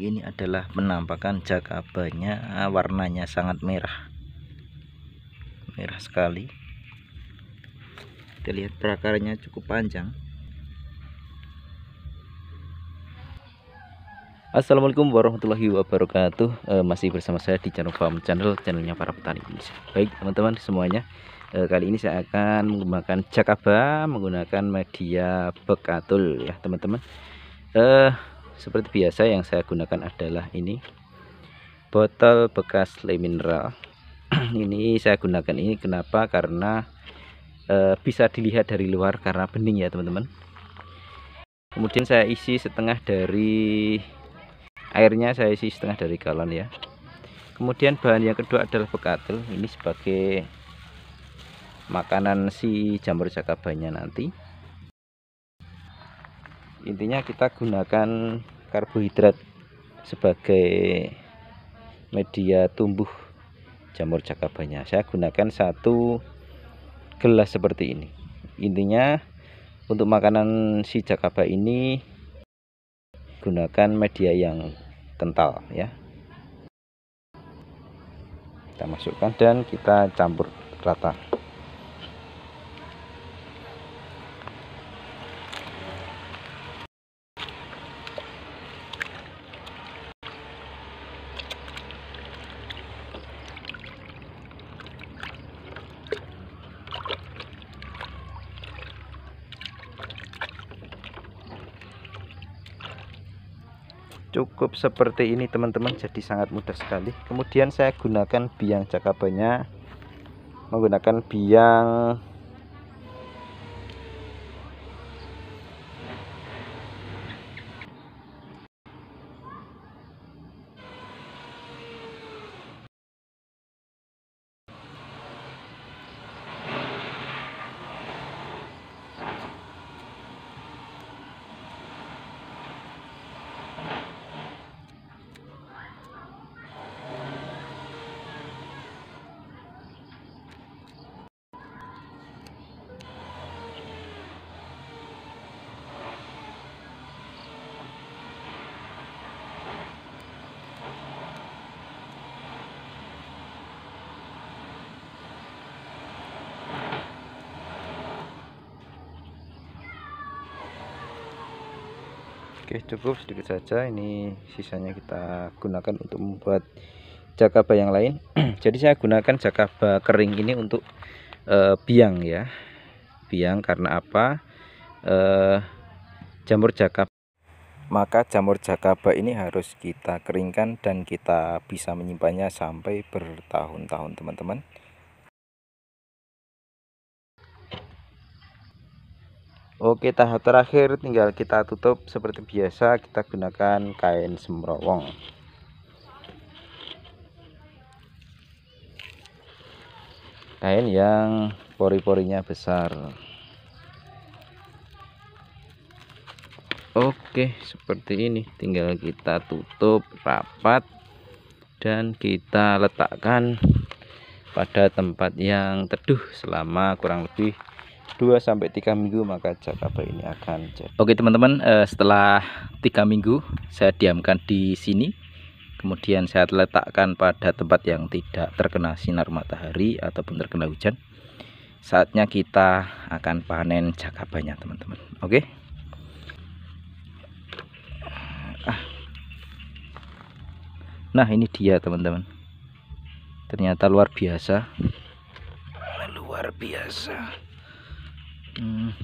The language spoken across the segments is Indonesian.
ini adalah penampakan jakabanya eh, warnanya sangat merah merah sekali kita lihat prakarnya cukup panjang Assalamualaikum warahmatullahi wabarakatuh e, Masih bersama saya di channel Farm Channel Channelnya para petani Indonesia Baik teman-teman semuanya e, Kali ini saya akan menggunakan jakaba Menggunakan media bekatul ya teman-teman e, seperti biasa yang saya gunakan adalah ini botol bekas le mineral ini saya gunakan ini kenapa karena e, bisa dilihat dari luar karena bening ya teman-teman kemudian saya isi setengah dari airnya saya isi setengah dari galon ya kemudian bahan yang kedua adalah bekatul ini sebagai makanan si jamur jakabanya nanti intinya kita gunakan karbohidrat sebagai media tumbuh jamur jakabanya saya gunakan satu gelas seperti ini intinya untuk makanan si jakaba ini gunakan media yang kental ya kita masukkan dan kita campur rata cukup seperti ini teman-teman jadi sangat mudah sekali kemudian saya gunakan biang jakabannya menggunakan biang Oke cukup sedikit saja ini sisanya kita gunakan untuk membuat jakaba yang lain jadi saya gunakan jakaba kering ini untuk e, biang ya biang karena apa e, jamur jakaba maka jamur jakaba ini harus kita keringkan dan kita bisa menyimpannya sampai bertahun-tahun teman-teman Oke tahap terakhir tinggal kita tutup seperti biasa kita gunakan kain semrowong kain yang pori-porinya besar Oke seperti ini tinggal kita tutup rapat dan kita letakkan pada tempat yang teduh selama kurang lebih 2 sampai 3 minggu maka jakaba ini akan jadi. Oke teman-teman, eh, setelah 3 minggu saya diamkan di sini. Kemudian saya letakkan pada tempat yang tidak terkena sinar matahari ataupun terkena hujan. Saatnya kita akan panen jakabanya teman-teman. Oke. Ah. Nah, ini dia teman-teman. Ternyata luar biasa. Luar biasa. Hmm.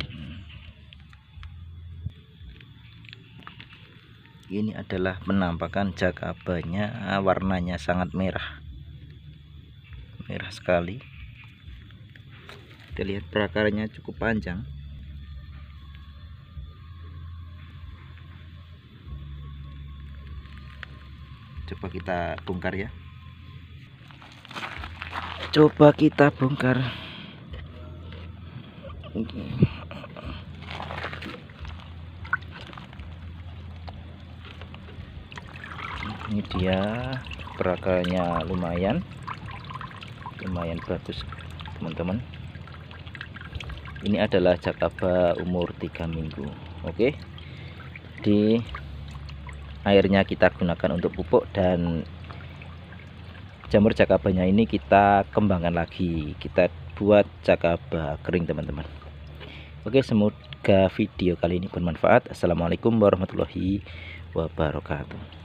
ini adalah penampakan jakabanya ah, warnanya sangat merah merah sekali kita lihat perakarnya cukup panjang coba kita bongkar ya coba kita bongkar ini dia perakanya lumayan lumayan bagus teman-teman ini adalah jakaba umur 3 minggu oke di airnya kita gunakan untuk pupuk dan jamur jakabanya ini kita kembangkan lagi kita buat cakaba kering teman-teman Oke semoga video kali ini bermanfaat Assalamualaikum warahmatullahi wabarakatuh